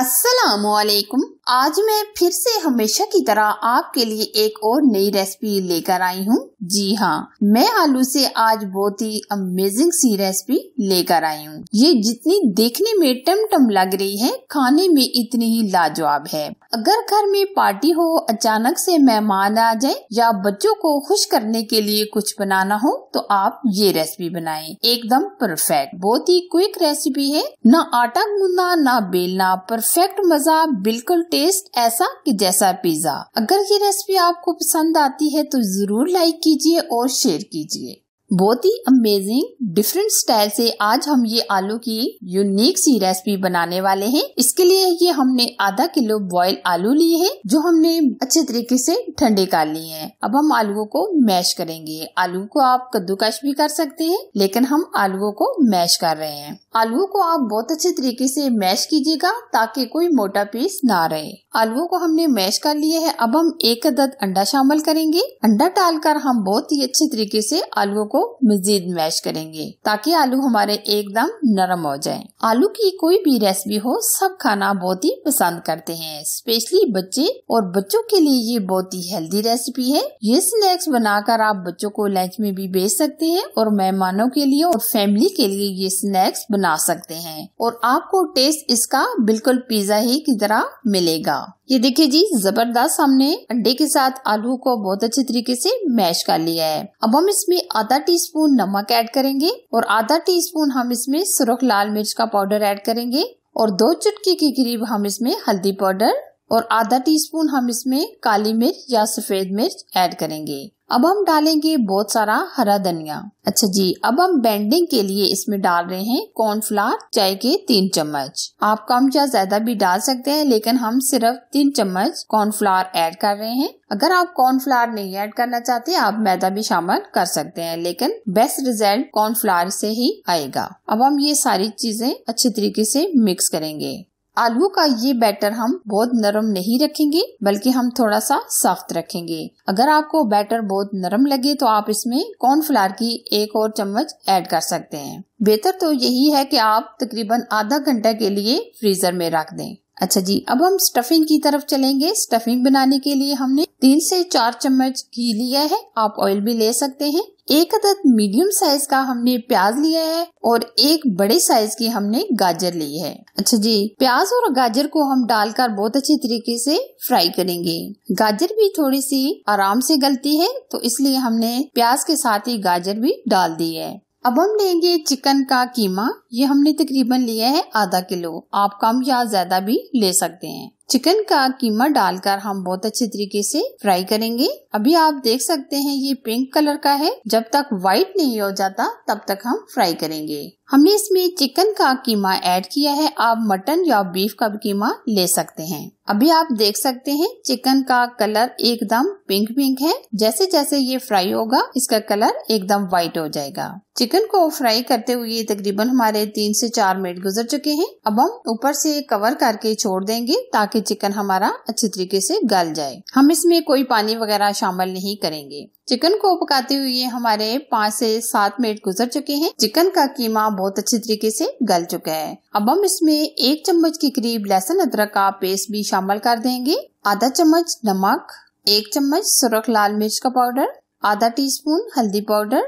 असलकुम आज मैं फिर से हमेशा की तरह आपके लिए एक और नई रेसिपी लेकर आई हूँ जी हाँ मैं आलू से आज बहुत ही अमेजिंग सी रेसिपी लेकर आई हूँ ये जितनी देखने में टमटम लग रही है खाने में इतनी ही लाजवाब है अगर घर में पार्टी हो अचानक से मेहमान आ जाए या बच्चों को खुश करने के लिए कुछ बनाना हो तो आप ये रेसिपी बनाएं एकदम परफेक्ट बहुत ही क्विक रेसिपी है ना आटा गूंदना ना बेलना परफेक्ट मजा बिल्कुल टेस्ट ऐसा कि जैसा पिज्जा अगर ये रेसिपी आपको पसंद आती है तो जरूर लाइक कीजिए और शेयर कीजिए बहुत ही अमेजिंग डिफरेंट स्टाइल से आज हम ये आलू की यूनिक सी रेसिपी बनाने वाले हैं इसके लिए ये हमने आधा किलो बॉयल आलू लिए हैं जो हमने अच्छे तरीके से ठंडे कर लिए हैं अब हम आलुओं को मैश करेंगे आलू को आप कद्दूकश भी कर सकते हैं लेकिन हम आलुओं को मैश कर रहे हैं आलुओं को आप बहुत अच्छे तरीके से मैश कीजिएगा ताकि कोई मोटा पीस ना रहे आलुओं को हमने मैश कर लिए है अब हम एक अदद अंडा शामिल करेंगे अंडा डालकर हम बहुत ही अच्छे तरीके से आलुओं को मजीद मैश करेंगे ताकि आलू हमारे एकदम नरम हो जाए आलू की कोई भी रेसिपी हो सब खाना बहुत ही पसंद करते हैं स्पेशली बच्चे और बच्चों के लिए ये बहुत ही हेल्दी रेसिपी है ये स्नैक्स बनाकर आप बच्चों को लंच में भी बेच सकते हैं और मेहमानों के लिए और फैमिली के लिए ये स्नैक्स बना सकते हैं और आपको टेस्ट इसका बिल्कुल पिज्जा ही की तरह मिलेगा ये देखिए जी जबरदस्त हमने अंडे के साथ आलू को बहुत अच्छे तरीके से मैश कर लिया है अब हम इसमें आधा टीस्पून नमक ऐड करेंगे और आधा टीस्पून हम इसमें सुरख लाल मिर्च का पाउडर ऐड करेंगे और दो चुटकी के करीब हम इसमें हल्दी पाउडर और आधा टीस्पून हम इसमें काली मिर्च या सफेद मिर्च ऐड करेंगे अब हम डालेंगे बहुत सारा हरा धनिया अच्छा जी अब हम बैंडिंग के लिए इसमें डाल रहे हैं कॉर्नफ्लावर चाय के तीन चम्मच आप कम या ज्यादा भी डाल सकते हैं लेकिन हम सिर्फ तीन चम्मच कॉर्नफ्लावर ऐड कर रहे हैं अगर आप कॉर्नफ्लावर नहीं ऐड करना चाहते आप मैदा भी शामिल कर सकते हैं लेकिन बेस्ट रिजल्ट कॉर्नफ्लावर से ही आएगा अब हम ये सारी चीजें अच्छे तरीके से मिक्स करेंगे आलू का ये बैटर हम बहुत नरम नहीं रखेंगे बल्कि हम थोड़ा सा सख्त रखेंगे अगर आपको बैटर बहुत नरम लगे तो आप इसमें कॉर्नफ्लावर की एक और चम्मच ऐड कर सकते हैं बेहतर तो यही है कि आप तकरीबन आधा घंटा के लिए फ्रीजर में रख दें अच्छा जी अब हम स्टफिंग की तरफ चलेंगे स्टफिंग बनाने के लिए हमने तीन से चार चम्मच घी लिया है आप ऑयल भी ले सकते हैं एक अदद मीडियम साइज का हमने प्याज लिया है और एक बड़े साइज की हमने गाजर ली है अच्छा जी प्याज और गाजर को हम डालकर बहुत अच्छे तरीके से फ्राई करेंगे गाजर भी थोड़ी सी आराम से गलती है तो इसलिए हमने प्याज के साथ ही गाजर भी डाल दी है अब हम लेंगे चिकन का कीमा ये हमने तकरीबन लिया है आधा किलो आप कम या ज्यादा भी ले सकते हैं चिकन का कीमा डालकर हम बहुत अच्छे तरीके से फ्राई करेंगे अभी आप देख सकते हैं ये पिंक कलर का है जब तक व्हाइट नहीं हो जाता तब तक हम फ्राई करेंगे हमने इसमें चिकन का कीमा ऐड किया है आप मटन या बीफ का कीमा ले सकते हैं अभी आप देख सकते हैं चिकन का कलर एकदम पिंक पिंक है जैसे जैसे ये फ्राई होगा इसका कलर एकदम व्हाइट हो जाएगा चिकन को फ्राई करते हुए तकरीबन हमारे तीन से चार मिनट गुजर चुके हैं अब हम ऊपर से कवर करके छोड़ देंगे ताकि चिकन हमारा अच्छे तरीके से गल जाए हम इसमें कोई पानी वगैरह शामिल नहीं करेंगे चिकन को पकाते हुए हमारे पाँच से सात मिनट गुजर चुके हैं चिकन का कीमा बहुत अच्छे तरीके से गल चुका है अब हम इसमें एक चम्मच के करीब लहसुन अदरक का पेस्ट भी शामिल कर देंगे आधा चम्मच नमक एक चम्मच सुरख लाल मिर्च का पाउडर आधा टीस्पून हल्दी पाउडर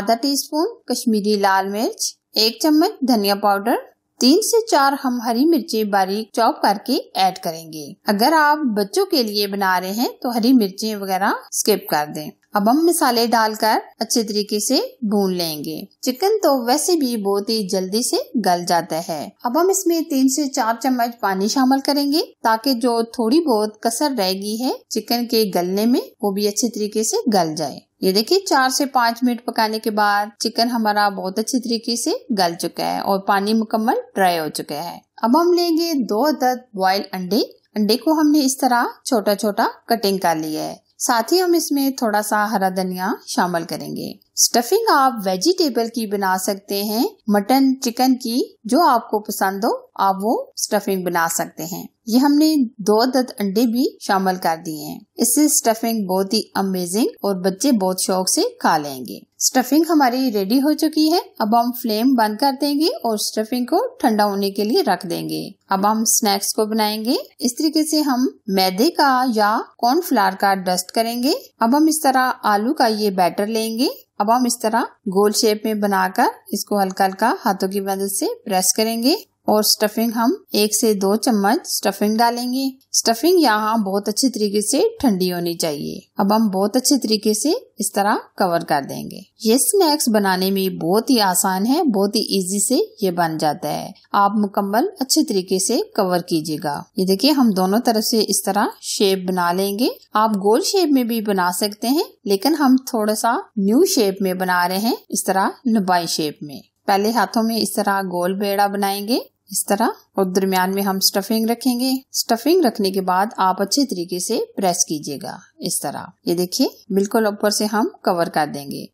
आधा टीस्पून कश्मीरी लाल मिर्च एक चम्मच धनिया पाउडर तीन से चार हम हरी मिर्चें बारीक चॉप करके ऐड करेंगे अगर आप बच्चों के लिए बना रहे हैं तो हरी मिर्ची वगैरह स्किप कर दें अब हम मिसाले डालकर अच्छे तरीके से भून लेंगे चिकन तो वैसे भी बहुत ही जल्दी से गल जाता है अब हम इसमें तीन से चार चम्मच पानी शामिल करेंगे ताकि जो थोड़ी बहुत कसर रहेगी है चिकन के गलने में वो भी अच्छे तरीके से गल जाए ये देखिए चार से पाँच मिनट पकाने के बाद चिकन हमारा बहुत अच्छे तरीके से गल चुका है और पानी मुकम्मल ड्राई हो चुका है अब हम लेंगे दो अदद बॉयल अंडे अंडे को हमने इस तरह छोटा छोटा कटिंग कर लिया है साथ ही हम इसमें थोड़ा सा हरा धनिया शामिल करेंगे स्टफिंग आप वेजिटेबल की बना सकते हैं मटन चिकन की जो आपको पसंद हो आप वो स्टफिंग बना सकते हैं ये हमने दो दत अंडे भी शामिल कर दिए हैं इससे स्टफिंग बहुत ही अमेजिंग और बच्चे बहुत शौक से खा लेंगे स्टफिंग हमारी रेडी हो चुकी है अब हम फ्लेम बंद कर देंगे और स्टफिंग को ठंडा होने के लिए रख देंगे अब हम स्नैक्स को बनाएंगे इस तरीके से हम मैदे का या कॉर्नफ्लावर का डस्ट करेंगे अब हम इस तरह आलू का ये बैटर लेंगे अब हम इस तरह गोल शेप में बनाकर इसको हल्का हल्का हाथों की मदद से प्रेस करेंगे और स्टफिंग हम एक से दो चम्मच स्टफिंग डालेंगे स्टफिंग यहाँ बहुत अच्छे तरीके से ठंडी होनी चाहिए अब हम बहुत अच्छे तरीके से इस तरह कवर कर देंगे ये स्नैक्स बनाने में बहुत ही आसान है बहुत ही इजी से ये बन जाता है आप मुकम्मल अच्छे तरीके से कवर कीजिएगा ये देखिए हम दोनों तरफ से इस तरह शेप बना लेंगे आप गोल शेप में भी बना सकते हैं लेकिन हम थोड़ा सा न्यू शेप में बना रहे हैं इस तरह लंबाई शेप में पहले हाथों में इस तरह गोल बेड़ा बनाएंगे इस तरह और दरमियान में हम स्टफिंग रखेंगे स्टफिंग रखने के बाद आप अच्छे तरीके से प्रेस कीजिएगा इस तरह ये देखिए बिल्कुल ऊपर से हम कवर कर देंगे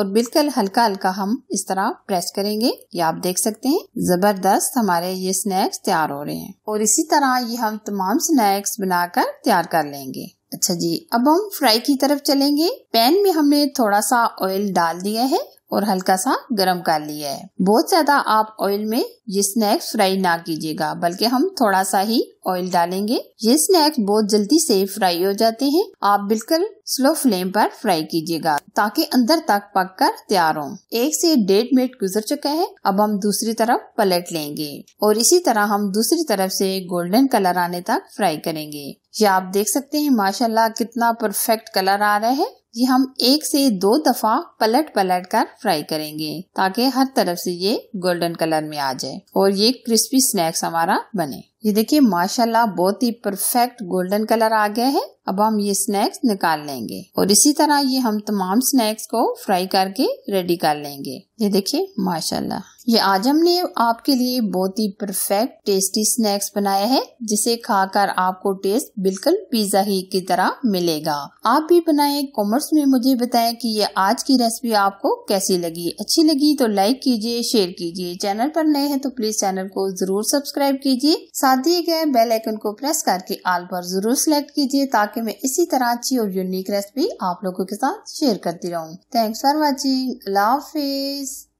और बिल्कुल हल्का हल्का हम इस तरह प्रेस करेंगे ये आप देख सकते हैं जबरदस्त हमारे ये स्नैक्स तैयार हो रहे हैं और इसी तरह ये हम तमाम स्नैक्स बनाकर तैयार कर लेंगे अच्छा जी अब हम फ्राई की तरफ चलेंगे पैन में हमने थोड़ा सा ऑयल डाल दिया है और हल्का सा गर्म कर लिया है बहुत ज्यादा आप ऑयल में ये स्नैक्स फ्राई ना कीजिएगा बल्कि हम थोड़ा सा ही ऑयल डालेंगे ये स्नैक्स बहुत जल्दी से फ्राई हो जाते हैं आप बिल्कुल स्लो फ्लेम पर फ्राई कीजिएगा ताकि अंदर तक पक कर तैयार हो एक से डेढ़ मिनट गुजर चुका है अब हम दूसरी तरफ पलट लेंगे और इसी तरह हम दूसरी तरफ से गोल्डन कलर आने तक फ्राई करेंगे ये आप देख सकते हैं माशाल्लाह कितना परफेक्ट कलर आ रहा है ये हम एक से दो दफा पलट पलट कर फ्राई करेंगे ताकि हर तरफ से ये गोल्डन कलर में आ जाए और ये क्रिस्पी स्नैक्स हमारा बने ये देखिए माशाल्लाह बहुत ही परफेक्ट गोल्डन कलर आ गया है अब हम ये स्नैक्स निकाल लेंगे और इसी तरह ये हम तमाम स्नैक्स को फ्राई करके रेडी कर लेंगे ये देखिए माशाल्लाह ये आज हमने आपके लिए बहुत ही परफेक्ट टेस्टी स्नैक्स बनाया है जिसे खाकर आपको टेस्ट बिल्कुल पिज्जा ही की तरह मिलेगा आप भी बनाएं कमेंट्स में मुझे बताएं कि ये आज की रेसिपी आपको कैसी लगी अच्छी लगी तो लाइक कीजिए शेयर कीजिए चैनल पर नए हैं तो प्लीज चैनल को जरूर सब्सक्राइब कीजिए साथ दिए गए बेल आइकन को प्रेस करके आल पर जरूर सिलेक्ट कीजिए ताकि मैं इसी तरह अच्छी और यूनिक रेसिपी आप लोगों के साथ शेयर करती रहूँ थैंक्स फॉर वॉचिंग अल्लाह हाफिज